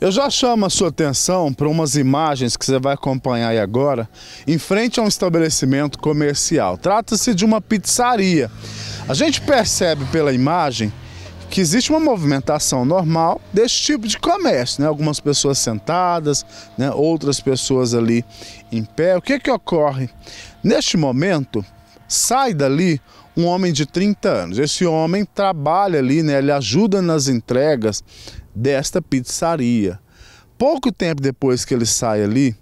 Eu já chamo a sua atenção para umas imagens que você vai acompanhar aí agora, em frente a um estabelecimento comercial. Trata-se de uma pizzaria. A gente percebe pela imagem que existe uma movimentação normal desse tipo de comércio, né? Algumas pessoas sentadas, né? outras pessoas ali em pé. O que é que ocorre? Neste momento, sai dali um homem de 30 anos. Esse homem trabalha ali, né? Ele ajuda nas entregas desta pizzaria. Pouco tempo depois que ele sai ali,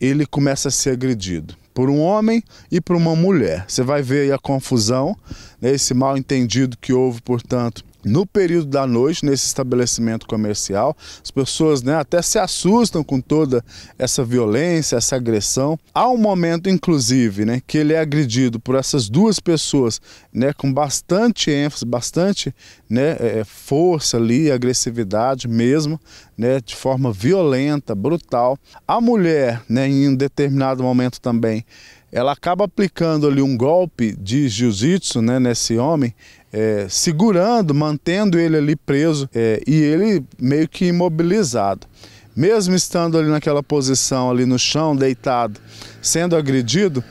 ele começa a ser agredido por um homem e por uma mulher. Você vai ver aí a confusão, né, esse mal entendido que houve, portanto, no período da noite, nesse estabelecimento comercial, as pessoas né, até se assustam com toda essa violência, essa agressão. Há um momento, inclusive, né, que ele é agredido por essas duas pessoas né, com bastante ênfase, bastante né, é, é força ali, agressividade mesmo, né, de forma violenta, brutal. A mulher, né, em um determinado momento também, ela acaba aplicando ali um golpe de jiu-jitsu né, nesse homem, é, segurando, mantendo ele ali preso é, e ele meio que imobilizado. Mesmo estando ali naquela posição, ali no chão, deitado, sendo agredido,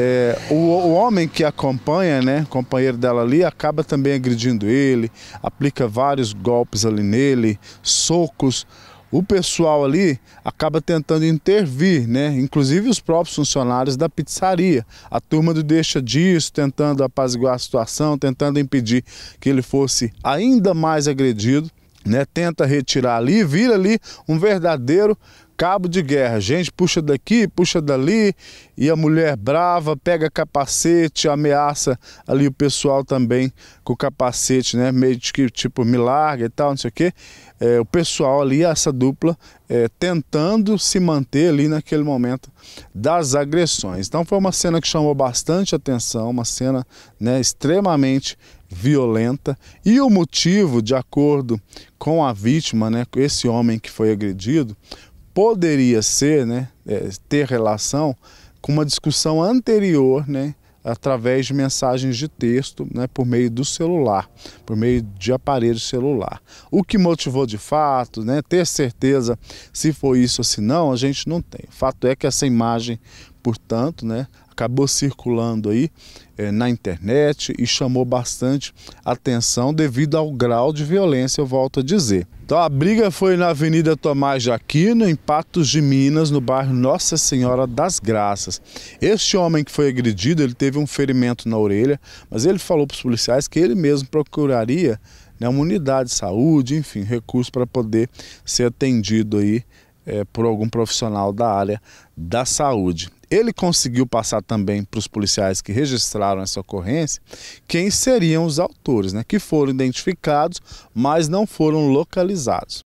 é, o, o, homem que acompanha, né, companheiro dela ali, acaba também agredindo ele, aplica vários golpes ali nele, socos o pessoal ali acaba tentando intervir, né? Inclusive os próprios funcionários da pizzaria. A turma do deixa disso, tentando apaziguar a situação, tentando impedir que ele fosse ainda mais agredido, né? Tenta retirar ali, vira ali um verdadeiro cabo de guerra. Gente puxa daqui, puxa dali, e a mulher brava pega capacete, ameaça ali o pessoal também com o capacete, né? Meio de que tipo me larga e tal, não sei o quê. É, o pessoal ali, essa dupla, é, tentando se manter ali naquele momento das agressões. Então foi uma cena que chamou bastante atenção, uma cena né, extremamente violenta e o motivo, de acordo com a vítima, né, esse homem que foi agredido, poderia ser, né, é, ter relação com uma discussão anterior, né, através de mensagens de texto, né, por meio do celular, por meio de aparelho celular. O que motivou de fato, né, ter certeza se foi isso ou se não, a gente não tem. O fato é que essa imagem portanto, né, acabou circulando aí é, na internet e chamou bastante atenção devido ao grau de violência, eu volto a dizer. Então a briga foi na Avenida Tomás de Aquino, em Patos de Minas, no bairro Nossa Senhora das Graças. Este homem que foi agredido, ele teve um ferimento na orelha, mas ele falou para os policiais que ele mesmo procuraria né, uma unidade de saúde, enfim, recurso para poder ser atendido aí é, por algum profissional da área da saúde. Ele conseguiu passar também para os policiais que registraram essa ocorrência quem seriam os autores, né, que foram identificados, mas não foram localizados.